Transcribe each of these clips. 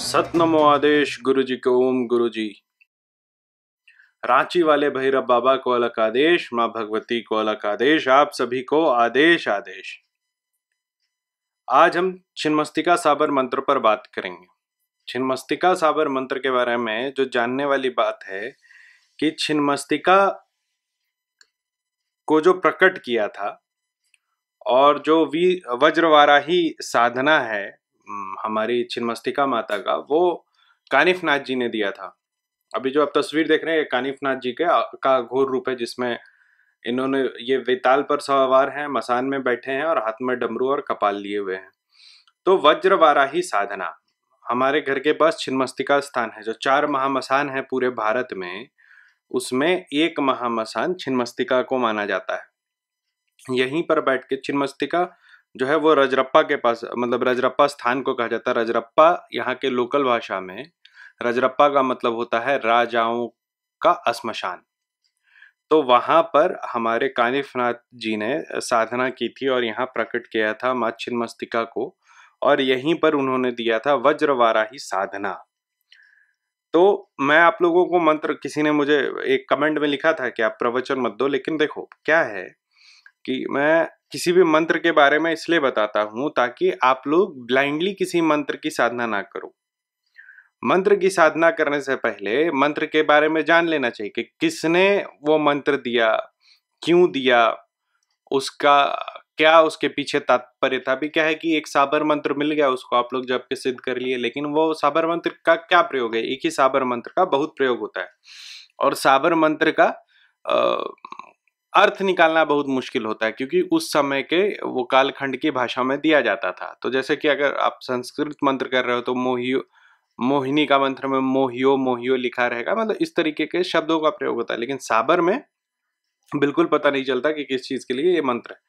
सत नमो आदेश गुरु जी को ओम गुरु जी रांची वाले भैरव बाबा को अलग आदेश माँ भगवती को अलग आदेश आप सभी को आदेश आदेश आज हम छिन्मस्तिका साबर मंत्र पर बात करेंगे छिन्मस्तिका साबर मंत्र के बारे में जो जानने वाली बात है कि छिन्मस्तिका को जो प्रकट किया था और जो वी वज्रवाराही साधना है हमारी छिन्मस्तिका माता का वो कानिफ नाथ जी ने दिया था अभी जो आप तस्वीर देख रहे हैं कानिफ नाथ जी के का घोर रूप है जिसमें इन्होंने ये वेताल पर सवार हैं मसान में बैठे हैं और हाथ में डमरू और कपाल लिए हुए हैं तो वज्रवाराही साधना हमारे घर के पास छिन्मस्तिका स्थान है जो चार महामसान है पूरे भारत में उसमें एक महामसान छिन्मस्तिका को माना जाता है यहीं पर बैठ के छिन्मस्तिका जो है वो रजरप्पा के पास मतलब रजरप्पा स्थान को कहा जाता है रजरप्पा यहाँ के लोकल भाषा में रजरप्पा का मतलब होता है राजाओं का स्मशान तो वहाँ पर हमारे कानिफनाथ जी ने साधना की थी और यहाँ प्रकट किया था माँ छिन्मस्तिका को और यहीं पर उन्होंने दिया था वज्रवाराही साधना तो मैं आप लोगों को मंत्र किसी ने मुझे एक कमेंट में लिखा था कि आप प्रवचन मत दो लेकिन देखो क्या है कि मैं किसी भी मंत्र के बारे में इसलिए बताता हूं ताकि आप लोग ब्लाइंडली किसी मंत्र की साधना ना करो मंत्र की साधना करने से पहले मंत्र के बारे में जान लेना चाहिए कि किसने वो मंत्र दिया क्यों दिया उसका क्या उसके पीछे तात्पर्य था भी क्या है कि एक साबर मंत्र मिल गया उसको आप लोग जब के सिद्ध कर लिए लेकिन वो साबर मंत्र का क्या प्रयोग है एक ही साबर मंत्र का बहुत प्रयोग होता है और साबर मंत्र का आ, अर्थ निकालना बहुत मुश्किल होता है क्योंकि उस समय के वो कालखंड की भाषा में दिया जाता था तो जैसे कि अगर आप संस्कृत मंत्र कर रहे हो तो मोहियो मोहिनी का मंत्र में मोहियो मोहियो लिखा रहेगा मतलब इस तरीके के शब्दों का प्रयोग होता है लेकिन साबर में बिल्कुल पता नहीं चलता कि किस चीज़ के लिए ये मंत्र है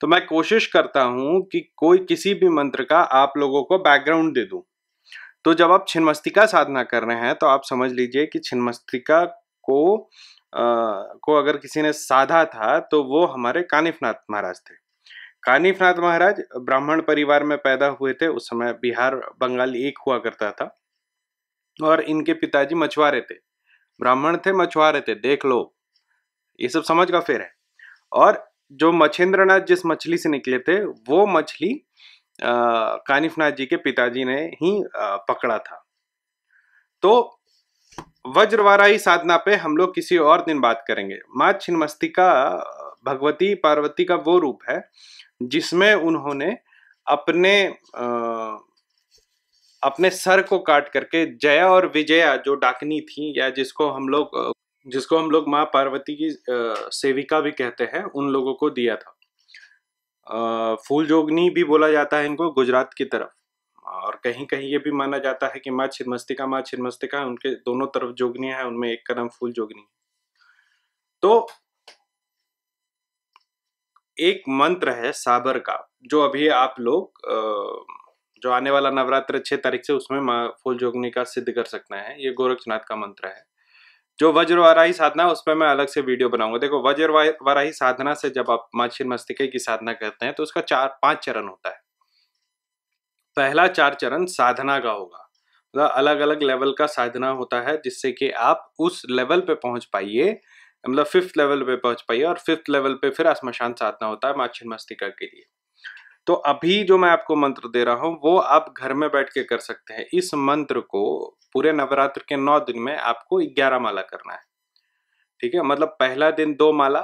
तो मैं कोशिश करता हूं कि कोई किसी भी मंत्र का आप लोगों को बैकग्राउंड दे दूं तो जब आप छिन्मस्तिका साधना कर रहे हैं तो आप समझ लीजिए कि छिन्मस्तिका को को अगर किसी ने साधा था तो वो हमारे कानिफनाथ महाराज थे कानिफनाथ महाराज ब्राह्मण परिवार में पैदा हुए थे उस समय बिहार बंगाल एक हुआ करता था और इनके पिताजी मछुआरे थे ब्राह्मण थे मछुआरे थे देख लो ये सब समझ का फेर है और जो मच्छेंद्रनाथ जिस मछली से निकले थे वो मछली कानिफनाथ जी के पिताजी ने ही आ, पकड़ा था तो वज्रवाराही साधना पे हम लोग किसी और दिन बात करेंगे माँ छिन्मस्तिका भगवती पार्वती का वो रूप है जिसमें उन्होंने अपने आ, अपने सर को काट करके जया और विजया जो डाकनी थी या जिसको हम लोग जिसको हम लोग माँ पार्वती की सेविका भी कहते हैं उन लोगों को दिया था फूल जोगनी भी बोला जाता है इनको गुजरात की तरफ और कहीं कहीं ये भी माना जाता है कि माँ छिन्मस्तिका माँ छिन्मस्तिका उनके दोनों तरफ जोगनिया है उनमें एक का नाम फूल जोगनी है तो एक मंत्र है साबर का जो अभी आप लोग जो आने वाला नवरात्र छह तारीख से उसमें माँ फूल जोगनी का सिद्ध कर सकते हैं ये गोरखनाथ का मंत्र है जो वज्र वराही साधना उस पर मैं अलग से वीडियो बनाऊंगा देखो वज्रवाराही साधना से जब आप माँ छिन्मस्तिके की साधना करते हैं तो उसका चार पांच चरण होता है पहला चार चरण साधना का होगा मतलब अलग अलग लेवल का साधना होता है जिससे कि आप उस लेवल पे पहुंच पाइए मतलब फिफ्थ लेवल पे पहुंच पाइए और फिफ्थ लेवल पे फिर आत्मशांत साधना होता है माचिन मस्तिका के लिए तो अभी जो मैं आपको मंत्र दे रहा हूँ वो आप घर में बैठ के कर सकते हैं इस मंत्र को पूरे नवरात्र के नौ दिन में आपको ग्यारह माला करना है ठीक है मतलब पहला दिन दो माला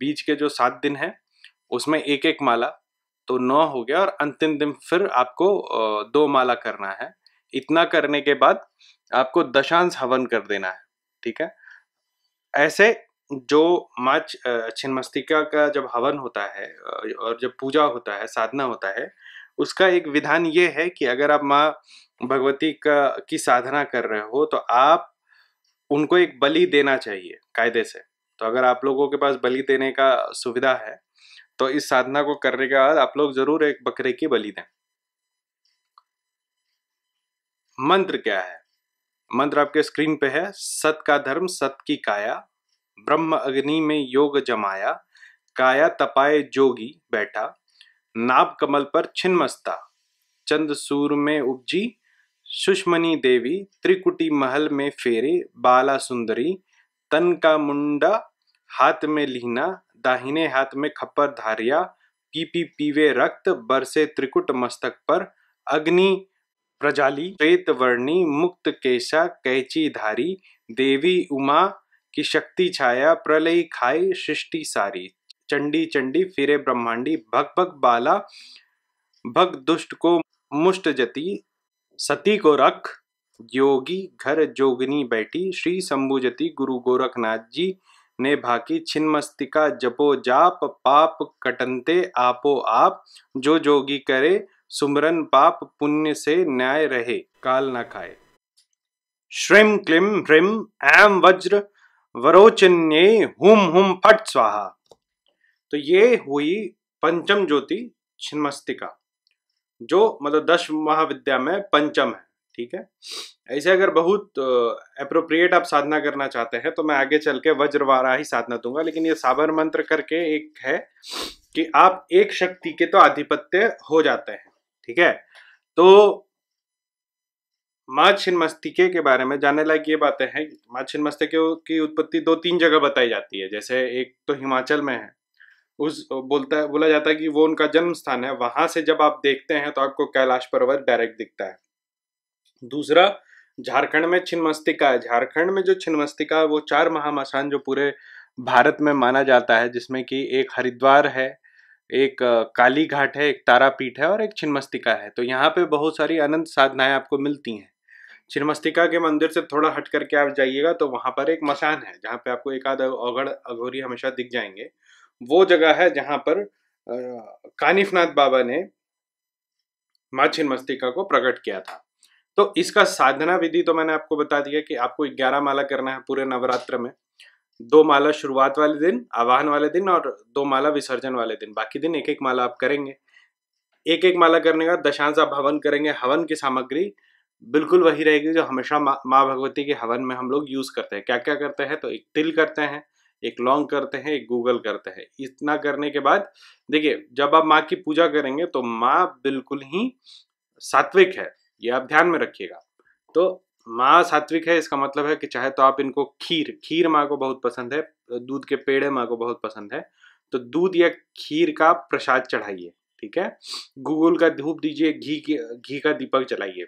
बीच के जो सात दिन है उसमें एक एक माला तो नौ हो गया और अंतिम दिन फिर आपको दो माला करना है इतना करने के बाद आपको दशांश हवन कर देना है ठीक है ऐसे जो माच छिन्मस्तिका का जब हवन होता है और जब पूजा होता है साधना होता है उसका एक विधान ये है कि अगर आप माँ भगवती का की साधना कर रहे हो तो आप उनको एक बलि देना चाहिए कायदे से तो अगर आप लोगों के पास बलि देने का सुविधा है तो इस साधना को करने के बाद आप लोग जरूर एक बकरे की बलि दें मंत्र क्या है मंत्र आपके स्क्रीन पे है सत का धर्म सत की काया ब्रह्म अग्नि में योग जमाया काया तपाए जोगी बैठा नाभ कमल पर छिन्मस्ता चंद सूर में उपजी सुषमनी देवी त्रिकुटी महल में फेरे बाला सुंदरी तन का मुंडा हाथ में लीना दाहिने हाथ में खप्पर धारिया पीपी पीवे रक्त बरसे त्रिकुट मस्तक पर अग्नि प्रजाली श्वेत वर्णी मुक्त केशा कैची धारी देवी उमा की शक्ति छाया प्रलय खाई सृष्टि सारी चंडी चंडी फिरे ब्रह्मांडी भग भग बाला भग दुष्ट को मुष्ट जति सती को रख योगी घर जोगनी बैठी श्री शंभुजती गुरु गोरखनाथ जी ने भाकी छिन्मस्तिका जपो जाप पाप कटंते आपो आप जो जोगी करे सुमरन पाप पुण्य से न्याय रहे काल न खाए श्रीम क्लिम ह्रीम ऐम वज्र वरोचन्य हुम हुम फट स्वाहा तो ये हुई पंचम ज्योति छिन्मस्तिका जो मतलब दश महाविद्या में पंचम है ठीक है ऐसे अगर बहुत अप्रोप्रिएट आप साधना करना चाहते हैं तो मैं आगे चल के वज्रवारा ही साधना दूंगा लेकिन ये साबर मंत्र करके एक है कि आप एक शक्ति के तो आधिपत्य हो जाते हैं ठीक है तो माँ छिन्मस्तिके मस्तिके के बारे में जानने लायक ये बातें हैं माँ छिन्मस्तिके मस्तिके की उत्पत्ति दो तीन जगह बताई जाती है जैसे एक तो हिमाचल में है उस बोलता है बोला जाता है कि वो उनका जन्म स्थान है वहां से जब आप देखते हैं तो आपको कैलाश पर्वत डायरेक्ट दिखता है दूसरा झारखंड में छिन्मस्तिका है झारखंड में जो छिन्मस्तिका है वो चार महामसान जो पूरे भारत में माना जाता है जिसमें कि एक हरिद्वार है एक काली घाट है एक तारापीठ है और एक छिन्मस्तिका है तो यहाँ पे बहुत सारी अनंत साधनाएं आपको मिलती हैं छिन्मस्तिका के मंदिर से थोड़ा हट करके आप जाइएगा तो वहाँ पर एक मशान है जहाँ पे आपको एक आध अगड़ अघोरी हमेशा दिख जाएंगे वो जगह है जहाँ पर कानिफनाथ बाबा ने माँ छिन्मस्तिका को प्रकट किया था तो इसका साधना विधि तो मैंने आपको बता दिया कि आपको ग्यारह माला करना है पूरे नवरात्र में दो माला शुरुआत वाले दिन आवाहन वाले दिन और दो माला विसर्जन वाले दिन बाकी दिन एक एक माला आप करेंगे एक एक माला करने का दशांश आप हवन करेंगे हवन की सामग्री बिल्कुल वही रहेगी जो हमेशा माँ मा भगवती के हवन में हम लोग यूज़ करते हैं क्या क्या करते हैं तो एक तिल करते हैं एक लौंग करते हैं एक गूगल करते हैं इतना करने के बाद देखिए जब आप माँ की पूजा करेंगे तो माँ बिल्कुल ही सात्विक है यह आप ध्यान में रखिएगा तो माँ सात्विक है इसका मतलब है कि चाहे तो आप इनको खीर खीर माँ को बहुत पसंद है दूध के पेड़े माँ को बहुत पसंद है तो दूध या खीर का प्रसाद चढ़ाइए ठीक है गूगल का धूप दीजिए घी घी का दीपक जलाइए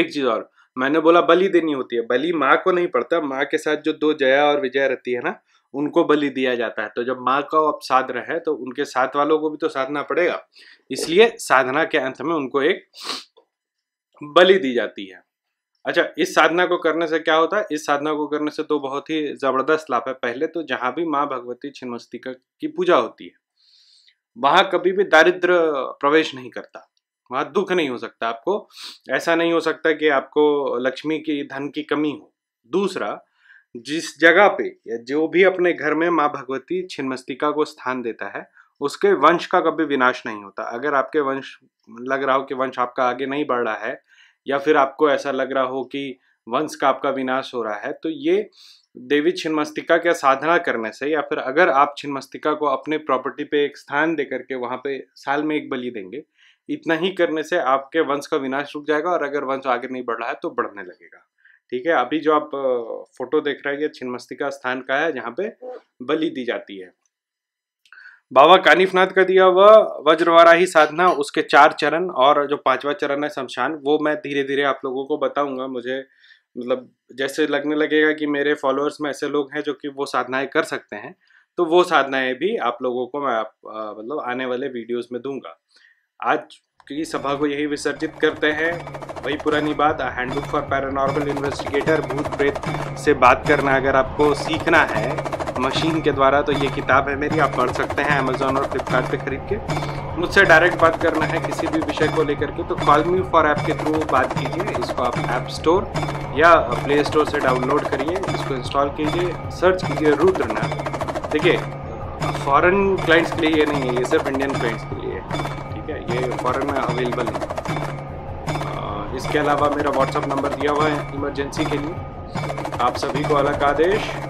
एक चीज और मैंने बोला बलि देनी होती है बलि माँ को नहीं पड़ता माँ के साथ जो दो जया और विजय रहती है ना उनको बलि दिया जाता है तो जब माँ का आप साध रहे तो उनके साथ वालों को भी तो साधना पड़ेगा इसलिए साधना के अंत में उनको एक बलि दी जाती है अच्छा इस साधना को करने से क्या होता है इस साधना को करने से तो बहुत ही ज़बरदस्त लाभ है पहले तो जहाँ भी माँ भगवती छिन्मस्तिका की पूजा होती है वहाँ कभी भी दारिद्र प्रवेश नहीं करता वहाँ दुख नहीं हो सकता आपको ऐसा नहीं हो सकता कि आपको लक्ष्मी की धन की कमी हो दूसरा जिस जगह पे या जो भी अपने घर में माँ भगवती छिन्मस्तिका को स्थान देता है उसके वंश का कभी विनाश नहीं होता अगर आपके वंश लग रहा हो कि वंश आपका आगे नहीं बढ़ रहा है या फिर आपको ऐसा लग रहा हो कि वंश का आपका विनाश हो रहा है तो ये देवी छिन्मस्तिका का साधना करने से या फिर अगर आप छिन्मस्तिका को अपने प्रॉपर्टी पे एक स्थान दे करके वहाँ पे साल में एक बलि देंगे इतना ही करने से आपके वंश का विनाश रुक जाएगा और अगर वंश आगे नहीं बढ़ रहा है तो बढ़ने लगेगा ठीक है अभी जो आप फोटो देख रहे हैं ये छिन्मस्तिका स्थान का है जहाँ पे बलि दी जाती है बाबा कानिफनाथ का दिया हुआ वज्रवाराही साधना उसके चार चरण और जो पांचवा चरण है शमशान वो मैं धीरे धीरे आप लोगों को बताऊंगा मुझे मतलब जैसे लगने लगेगा कि मेरे फॉलोअर्स में ऐसे लोग हैं जो कि वो साधनाएं कर सकते हैं तो वो साधनाएं भी आप लोगों को मैं आप मतलब आने वाले वीडियोस में दूंगा आज की सभा को यही विसर्जित करते हैं वही पुरानी बात हैंडबुक फॉर पैरानॉर्मल इन्वेस्टिगेटर भूत प्रेत से बात करना अगर आपको सीखना है मशीन के द्वारा तो ये किताब है मेरी आप पढ़ सकते हैं अमेज़ोन और फ्लिपकार्ट पे खरीद के मुझसे डायरेक्ट बात करना है किसी भी विषय को लेकर के तो कॉल मी फॉर ऐप के थ्रू बात कीजिए इसको आप ऐप स्टोर या प्ले स्टोर से डाउनलोड करिए इसको इंस्टॉल कीजिए सर्च कीजिए रुद्रना देखिए फॉरेन क्लाइंट्स के लिए ये नहीं है ये सिर्फ इंडियन क्लाइंट्स के लिए ठीक है ये फॉरेन में अवेलेबल है इसके अलावा मेरा व्हाट्सअप नंबर दिया हुआ है इमरजेंसी के लिए आप सभी को अलग आदेश